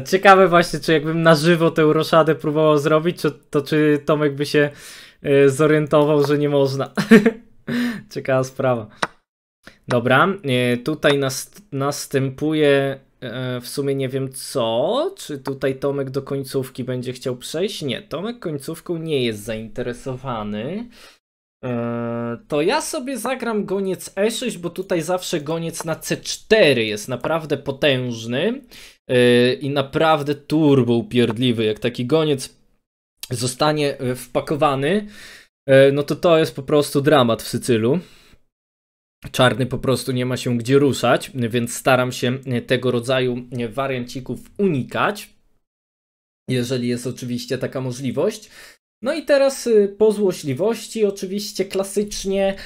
Ciekawe właśnie, czy jakbym na żywo tę roszadę próbował zrobić, czy, to czy Tomek by się y, zorientował, że nie można. Ciekawa sprawa. Dobra, y, tutaj nas, następuje y, w sumie nie wiem co, czy tutaj Tomek do końcówki będzie chciał przejść? Nie, Tomek końcówką nie jest zainteresowany. E, to ja sobie zagram goniec E6, bo tutaj zawsze goniec na C4 jest naprawdę potężny e, i naprawdę turbo upierdliwy. Jak taki goniec zostanie e, wpakowany, no to to jest po prostu dramat w Sycylu. Czarny po prostu nie ma się gdzie ruszać, więc staram się tego rodzaju wariancików unikać, jeżeli jest oczywiście taka możliwość. No i teraz y, po złośliwości, oczywiście klasycznie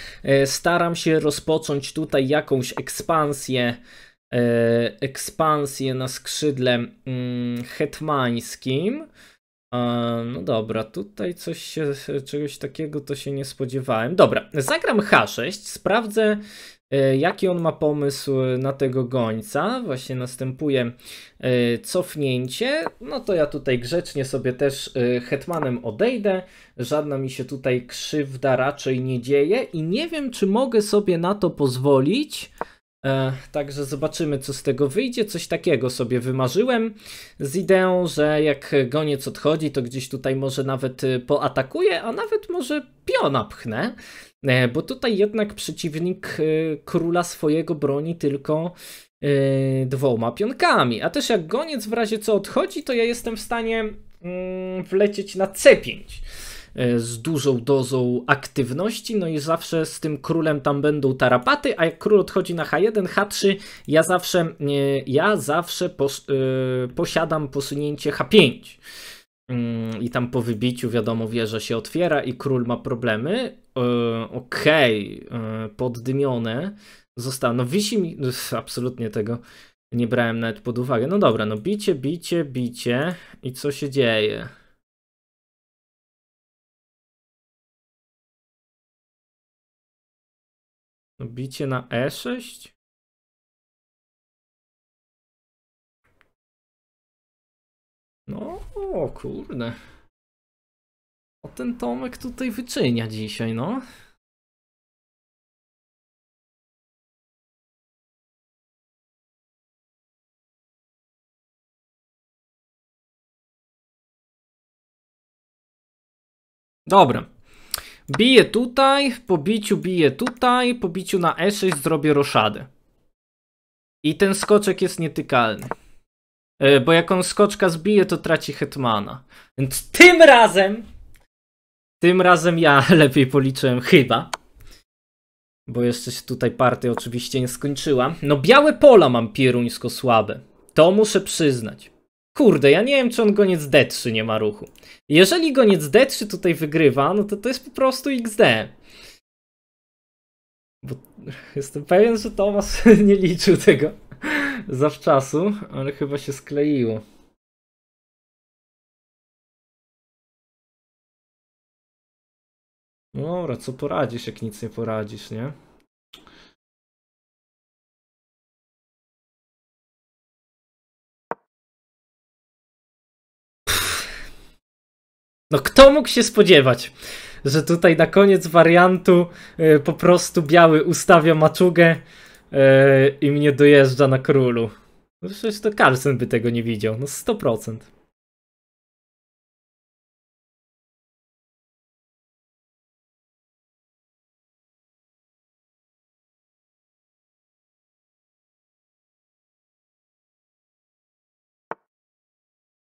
y, staram się rozpocząć tutaj jakąś ekspansję, y, ekspansję na skrzydle mm, hetmańskim. No dobra, tutaj coś się, czegoś takiego to się nie spodziewałem. Dobra, zagram H6, sprawdzę e, jaki on ma pomysł na tego gońca. Właśnie następuje e, cofnięcie. No to ja tutaj grzecznie sobie też e, hetmanem odejdę. Żadna mi się tutaj krzywda raczej nie dzieje i nie wiem, czy mogę sobie na to pozwolić. E, także zobaczymy, co z tego wyjdzie. Coś takiego sobie wymarzyłem z ideą, że jak goniec odchodzi, to gdzieś tutaj może nawet e, poatakuje, a nawet może piona pchnę, e, bo tutaj jednak przeciwnik e, króla swojego broni tylko e, dwoma pionkami. A też jak goniec w razie co odchodzi, to ja jestem w stanie mm, wlecieć na C5. E, z dużą dozą aktywności, no i zawsze z tym królem tam będą tarapaty, a jak król odchodzi na H1, H3, ja zawsze, e, ja zawsze pos, e, posiadam posunięcie H5. Mm, I tam po wybiciu, wiadomo, wieża się otwiera i król ma problemy. Okej, okay, poddymione zostało. No wisi mi, absolutnie tego nie brałem nawet pod uwagę. No dobra, no bicie, bicie, bicie i co się dzieje? No, bicie na E6? No, o kurde. O ten Tomek tutaj wyczynia dzisiaj, no. Dobra, Biję tutaj, po biciu biję tutaj, po biciu na E6 zrobię roszadę. I ten skoczek jest nietykalny. E, bo jak on skoczka zbije, to traci hetmana. Więc tym razem... Tym razem ja lepiej policzyłem chyba. Bo jeszcze się tutaj partia oczywiście nie skończyła. No białe pola mam pieruńsko słabe. To muszę przyznać. Kurde, ja nie wiem, czy on goniec D3 nie ma ruchu. Jeżeli goniec D3 tutaj wygrywa, no to to jest po prostu XD. Bo jestem pewien, że Tomas nie liczył tego zawczasu, ale chyba się skleiło. No dobra, co poradzisz, jak nic nie poradzisz, nie? No kto mógł się spodziewać, że tutaj na koniec wariantu yy, po prostu biały ustawia maczugę yy, i mnie dojeżdża na królu. No przecież to Carlsen by tego nie widział, no 100%.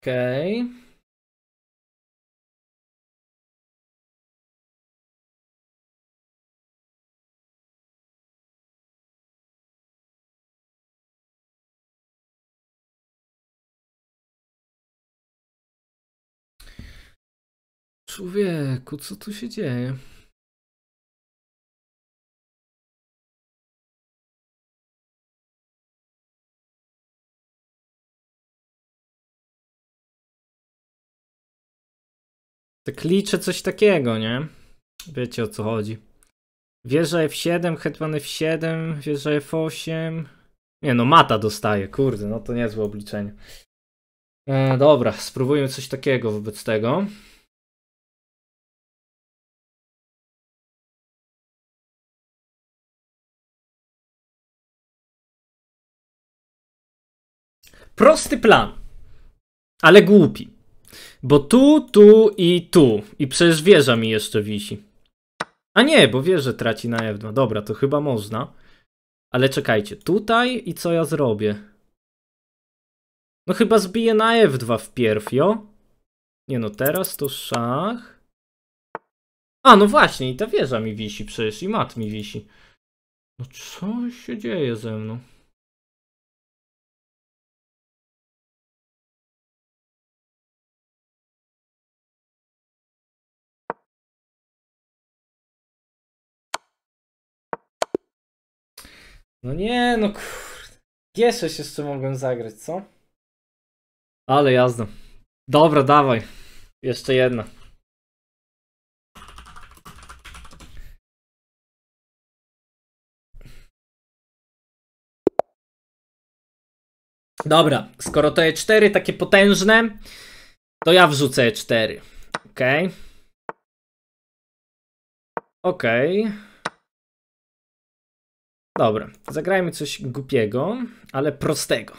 Okej. Okay. Człowieku, co tu się dzieje? Tak liczę coś takiego, nie? Wiecie o co chodzi. Wieża F7, hetman F7, wieża F8. Nie no, mata dostaje, kurde, no to niezłe obliczenie. E, dobra, spróbujmy coś takiego wobec tego. Prosty plan, ale głupi. Bo tu, tu i tu. I przecież wieża mi jeszcze wisi. A nie, bo wieżę traci na F2. Dobra, to chyba można. Ale czekajcie, tutaj i co ja zrobię? No chyba zbiję na F2 wpierw, jo? Nie no, teraz to szach. A, no właśnie, i ta wieża mi wisi przecież, i mat mi wisi. No co się dzieje ze mną? No nie, no kurde. się z czym mogłem zagrać, co? Ale jazda. Dobra, dawaj. Jeszcze jedna. Dobra, skoro to E4 takie potężne, to ja wrzucę E4. Okej. Okay. Okej. Okay. Dobra, zagrajmy coś głupiego, ale prostego.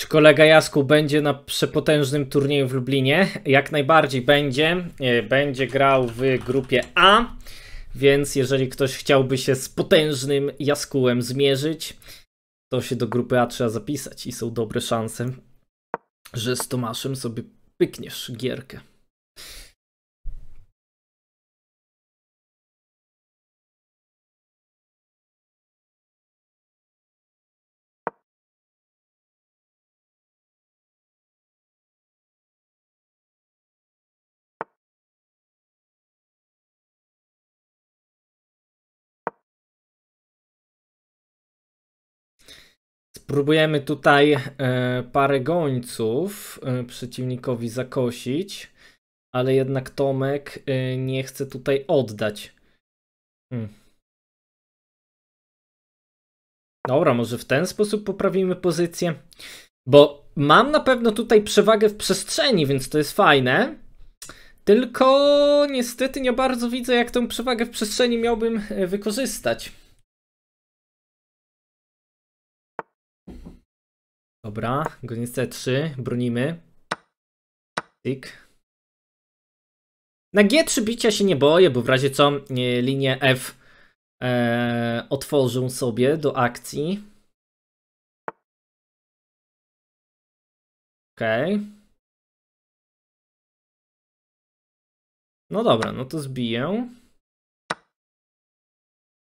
Czy kolega Jasku będzie na przepotężnym turnieju w Lublinie? Jak najbardziej będzie. E, będzie grał w grupie A, więc jeżeli ktoś chciałby się z potężnym Jaskułem zmierzyć, to się do grupy A trzeba zapisać i są dobre szanse, że z Tomaszem sobie pykniesz gierkę. Próbujemy tutaj e, parę gońców e, przeciwnikowi zakosić, ale jednak Tomek e, nie chce tutaj oddać. Hmm. Dobra, może w ten sposób poprawimy pozycję, bo mam na pewno tutaj przewagę w przestrzeni, więc to jest fajne. Tylko niestety nie bardzo widzę, jak tę przewagę w przestrzeni miałbym wykorzystać. Dobra, granica 3, bronimy. Tik. Na G3 bicia się nie boję, bo w razie co nie, linię F e, otworzą sobie do akcji. Ok. Okay. No dobra, no to zbiję.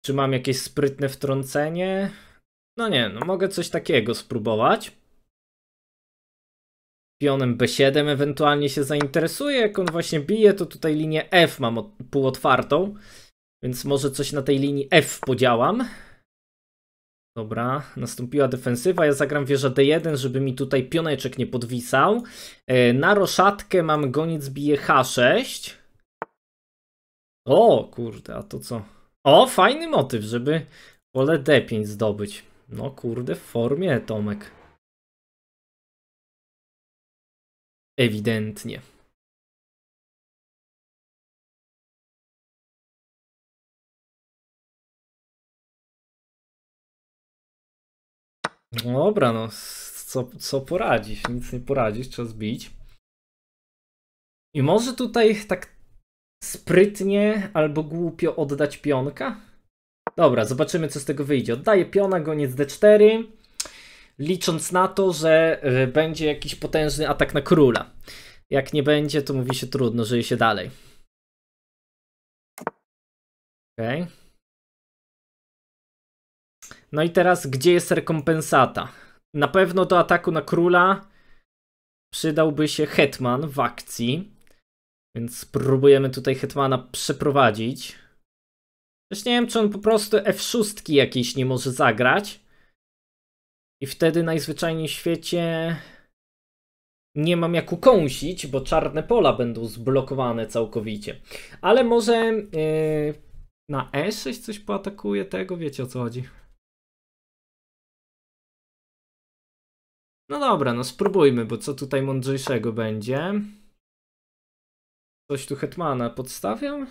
Czy mam jakieś sprytne wtrącenie? No nie, no mogę coś takiego spróbować pionem B7 ewentualnie się zainteresuje. Jak on właśnie bije, to tutaj linię F mam półotwartą, więc może coś na tej linii F podziałam. Dobra, nastąpiła defensywa, ja zagram wieża D1, żeby mi tutaj pioneczek nie podwisał. E, na roszatkę mam goniec bije H6. O, kurde, a to co? O, fajny motyw, żeby pole D5 zdobyć. No kurde, w formie Tomek. Ewidentnie. No dobra, no co, co poradzić? Nic nie poradzić, trzeba zbić. I może tutaj tak sprytnie albo głupio oddać pionka? Dobra, zobaczymy co z tego wyjdzie. Oddaję piona, goniec d4 licząc na to, że e, będzie jakiś potężny atak na króla. Jak nie będzie, to mówi się trudno, żyje się dalej. Okej. Okay. No i teraz, gdzie jest rekompensata? Na pewno do ataku na króla przydałby się Hetman w akcji. Więc spróbujemy tutaj Hetmana przeprowadzić. Też nie wiem, czy on po prostu F6 jakiejś nie może zagrać. I wtedy najzwyczajniej w świecie nie mam jak ukąsić, bo czarne pola będą zblokowane całkowicie. Ale może yy, na E6 coś poatakuje tego, wiecie o co chodzi. No dobra, no spróbujmy, bo co tutaj mądrzejszego będzie? Coś tu Hetmana podstawiam?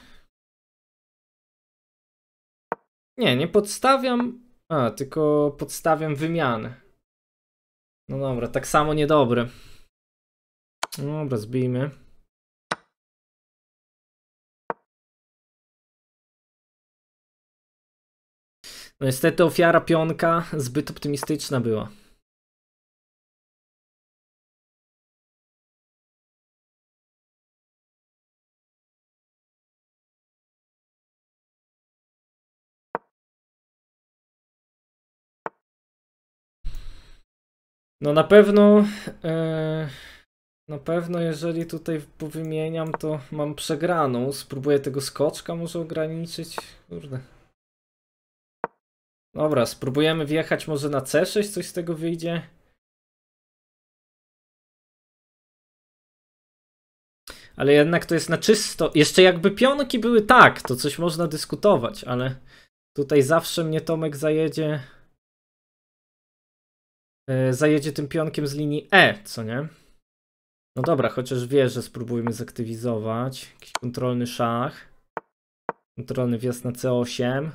Nie, nie podstawiam, a, tylko podstawiam wymianę. No dobra, tak samo niedobre. No dobra, zbijmy. No niestety ofiara pionka zbyt optymistyczna była. No na pewno, e, na pewno jeżeli tutaj powymieniam, to mam przegraną. Spróbuję tego skoczka może ograniczyć. Kurde. Dobra, spróbujemy wjechać może na C6, coś z tego wyjdzie. Ale jednak to jest na czysto. Jeszcze jakby pionki były tak, to coś można dyskutować, ale tutaj zawsze mnie Tomek zajedzie. E, zajedzie tym pionkiem z linii E, co nie? No dobra, chociaż wie, że spróbujmy zaktywizować. Jakiś kontrolny szach. Kontrolny wjazd na C8.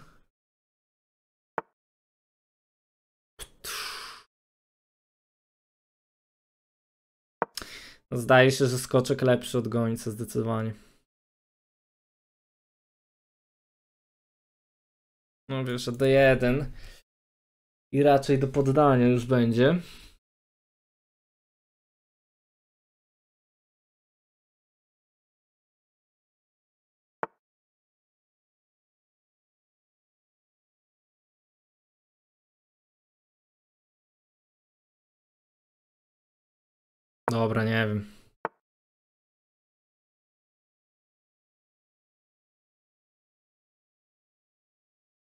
No, zdaje się, że skoczek lepszy od gońca zdecydowanie. No wiesz, D1 i raczej do poddania już będzie. Dobra, nie wiem.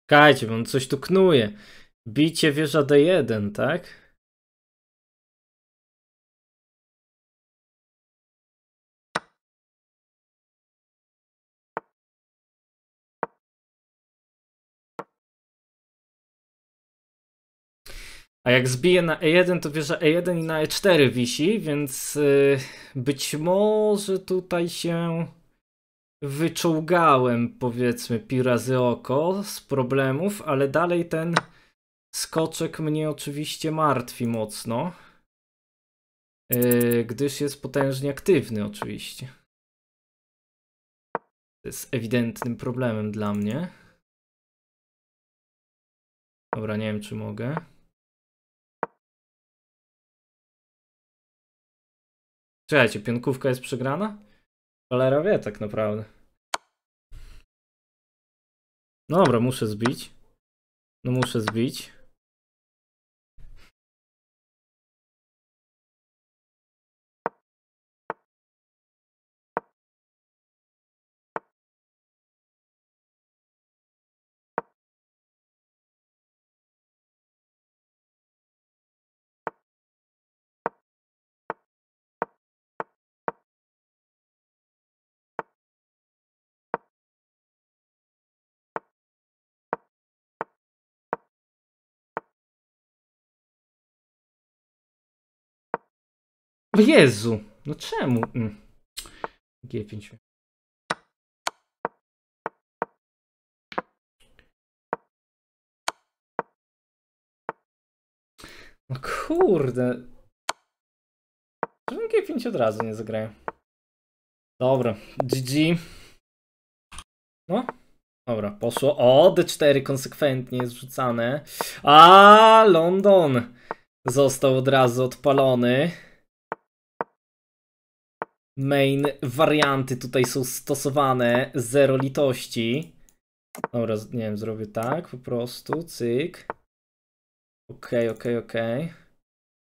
Kajcie, bo on coś tu knuje. Bicie wieża D1, tak? A jak zbije na E1, to wieża E1 i na E4 wisi, więc y, być może tutaj się wyczołgałem, powiedzmy, pi razy oko z problemów, ale dalej ten Skoczek mnie oczywiście martwi mocno, yy, gdyż jest potężnie aktywny oczywiście. To jest ewidentnym problemem dla mnie. Dobra, nie wiem czy mogę. Słuchajcie, pionkówka jest przegrana? Cholera wie tak naprawdę. No dobra, muszę zbić. No muszę zbić. O Jezu, no czemu? Mm. G5. No kurde. Czemu G5 od razu nie zagraję? Dobra, GG. No, dobra, poszło. O, D4 konsekwentnie jest rzucane. A, London został od razu odpalony main warianty tutaj są stosowane, zero litości. Dobra, nie wiem, zrobię tak po prostu, cyk. Okej, okej, okej.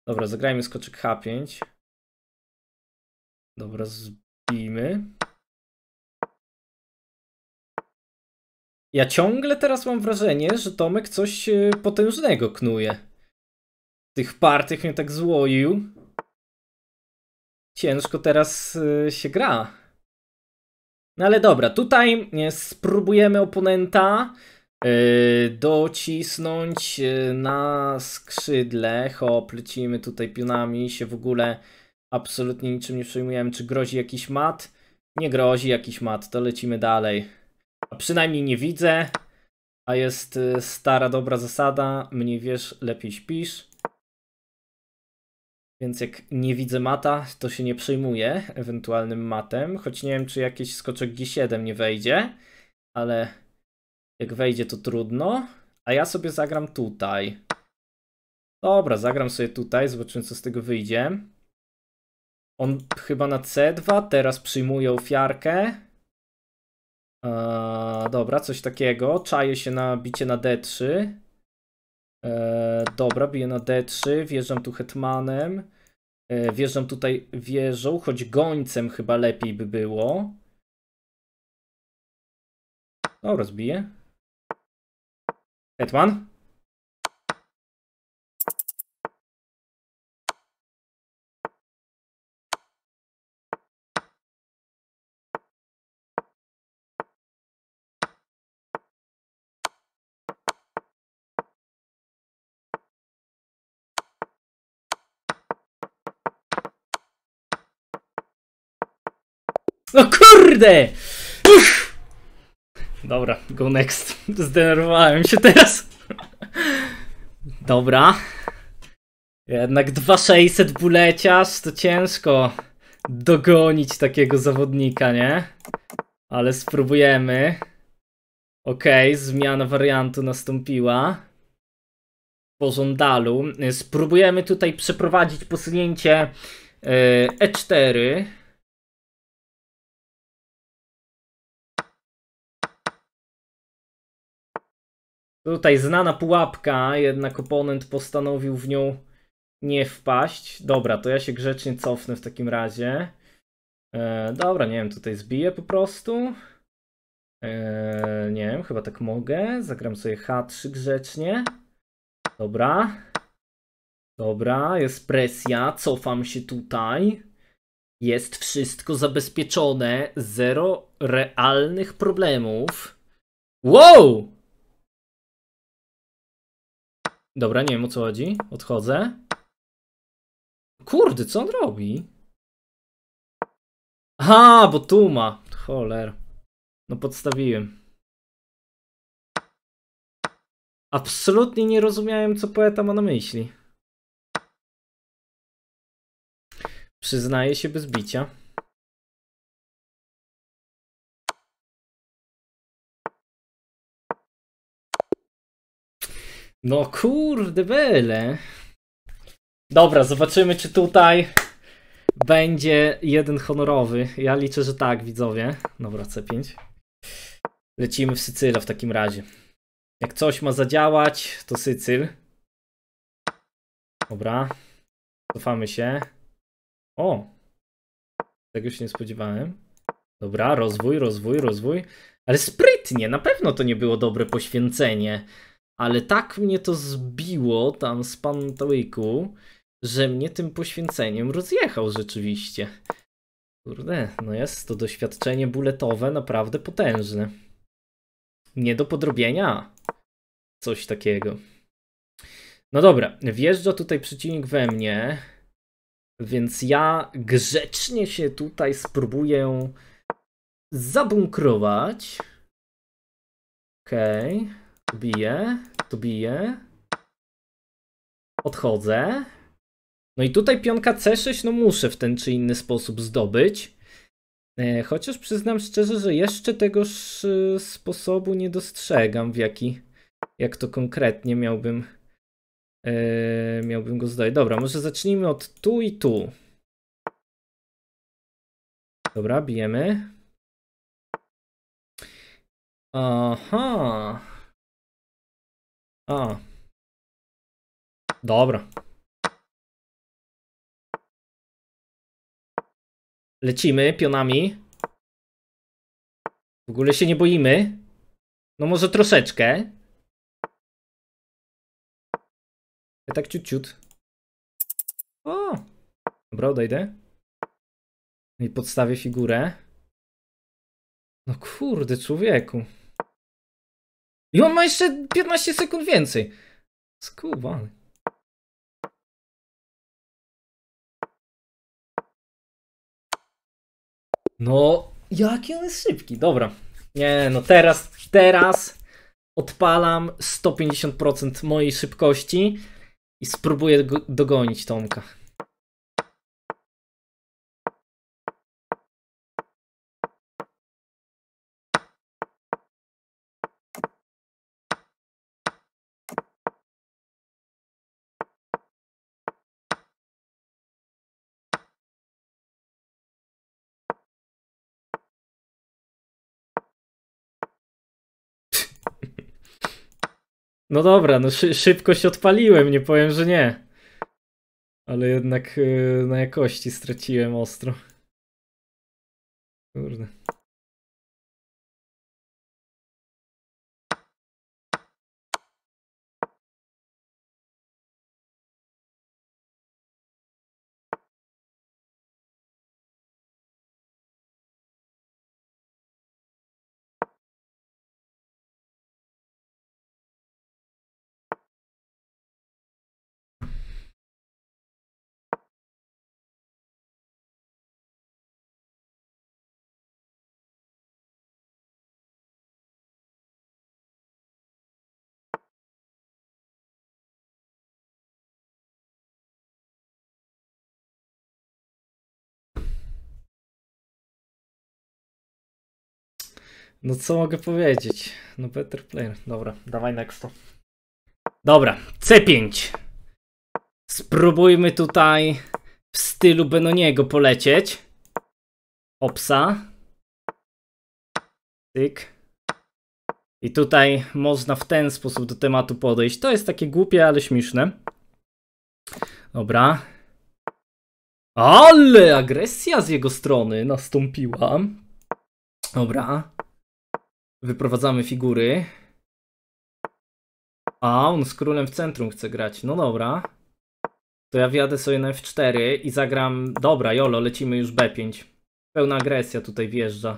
Dobra, zagrajmy skoczek H5. Dobra, zbijmy. Ja ciągle teraz mam wrażenie, że Tomek coś e, potężnego knuje. Tych partych mnie tak złoił ciężko teraz y, się gra. No ale dobra, tutaj spróbujemy oponenta y, docisnąć y, na skrzydle. Hop, lecimy tutaj pionami, się w ogóle absolutnie niczym nie przejmujemy. Czy grozi jakiś mat? Nie grozi jakiś mat, to lecimy dalej. A przynajmniej nie widzę, a jest stara dobra zasada, mniej wiesz, lepiej śpisz. Więc jak nie widzę mata, to się nie przejmuję ewentualnym matem, choć nie wiem, czy jakiś skoczek G7 nie wejdzie, ale jak wejdzie, to trudno. A ja sobie zagram tutaj. Dobra, zagram sobie tutaj, zobaczymy, co z tego wyjdzie. On chyba na C2, teraz przyjmuje ofiarkę. Eee, dobra, coś takiego. Czaje się na bicie na D3. E, dobra, biję na D3, wjeżdżam tu hetmanem. Wierzę wjeżdżam tutaj wieżą, choć gońcem chyba lepiej by było. O, rozbiję. Hetman? No kurde! Uff. Dobra, go next. Zdenerwowałem się teraz. Dobra. Jednak 2600 buleciarz to ciężko dogonić takiego zawodnika, nie? Ale spróbujemy. Okej, okay, zmiana wariantu nastąpiła. Po żądalu. Spróbujemy tutaj przeprowadzić posunięcie E4. E Tutaj znana pułapka, jednak oponent postanowił w nią nie wpaść. Dobra, to ja się grzecznie cofnę w takim razie. E, dobra, nie wiem, tutaj zbiję po prostu. E, nie wiem, chyba tak mogę. Zagram sobie H3 grzecznie. Dobra. Dobra, jest presja, cofam się tutaj. Jest wszystko zabezpieczone, zero realnych problemów. Wow! Dobra, nie wiem o co chodzi. Odchodzę. Kurde, co on robi? A, bo tu ma. Choler. No podstawiłem. Absolutnie nie rozumiałem, co poeta ma na myśli. Przyznaję się bez bicia. No kurde, byle. Dobra, zobaczymy, czy tutaj będzie jeden honorowy. Ja liczę, że tak, widzowie. Dobra, C5. Lecimy w Sycyla w takim razie. Jak coś ma zadziałać, to Sycyl. Dobra. Cofamy się. O! Tego się nie spodziewałem. Dobra, rozwój, rozwój, rozwój. Ale sprytnie, na pewno to nie było dobre poświęcenie ale tak mnie to zbiło tam z pantałyku, że mnie tym poświęceniem rozjechał rzeczywiście. Kurde, no jest to doświadczenie buletowe naprawdę potężne. Nie do podrobienia. Coś takiego. No dobra, wjeżdża tutaj przeciwnik we mnie, więc ja grzecznie się tutaj spróbuję zabunkrować. Okej. Okay. Tu biję, tu biję. Odchodzę. No i tutaj pionka C6 no muszę w ten czy inny sposób zdobyć. E, chociaż przyznam szczerze, że jeszcze tegoż y, sposobu nie dostrzegam, w jaki, jak to konkretnie miałbym, e, miałbym go zdobyć. Dobra, może zacznijmy od tu i tu. Dobra, bijemy. Aha. A. Dobra. Lecimy pionami. W ogóle się nie boimy. No może troszeczkę. Ja tak ciut ciut. O! Dobra, odejdę. No i podstawię figurę. No kurde, człowieku. I on ma jeszcze 15 sekund więcej. Skubany. No, jaki on jest szybki. Dobra. Nie, no teraz, teraz odpalam 150% mojej szybkości i spróbuję dogonić Tomka. No dobra, no szy odpaliłem, nie powiem, że nie. Ale jednak yy, na jakości straciłem ostro. Kurde. No co mogę powiedzieć? No better player. Dobra, dawaj next. Dobra, C5. Spróbujmy tutaj w stylu Benoniego polecieć. Opsa. Tyk. I tutaj można w ten sposób do tematu podejść. To jest takie głupie, ale śmieszne. Dobra. Ale agresja z jego strony nastąpiła. Dobra. Wyprowadzamy figury. A, on z królem w centrum chce grać. No dobra. To ja wjadę sobie na F4 i zagram... Dobra, jolo, lecimy już B5. Pełna agresja tutaj wjeżdża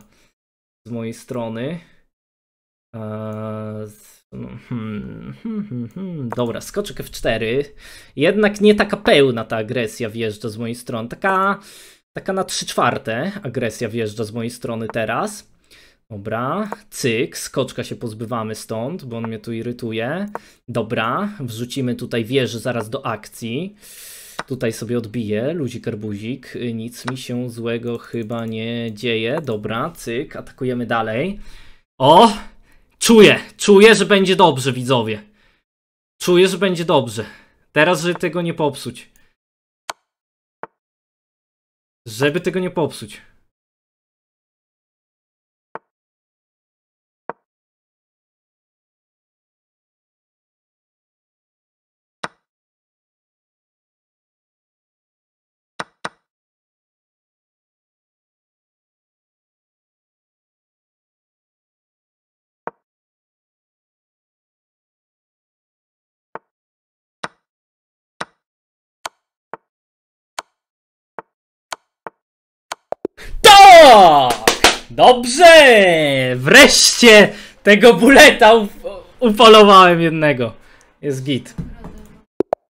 z mojej strony. Eee, no, hmm, hmm, hmm, dobra, skoczek F4. Jednak nie taka pełna ta agresja wjeżdża z mojej strony. Taka, taka na 3 czwarte agresja wjeżdża z mojej strony teraz. Dobra, cyk, skoczka się pozbywamy stąd, bo on mnie tu irytuje. Dobra, wrzucimy tutaj wieżę zaraz do akcji. Tutaj sobie odbiję, ludzik arbuzik, y, nic mi się złego chyba nie dzieje. Dobra, cyk, atakujemy dalej. O, czuję, czuję, że będzie dobrze, widzowie. Czuję, że będzie dobrze. Teraz, żeby tego nie popsuć. Żeby tego nie popsuć. Dobrze! Wreszcie tego buleta upolowałem jednego. Jest git.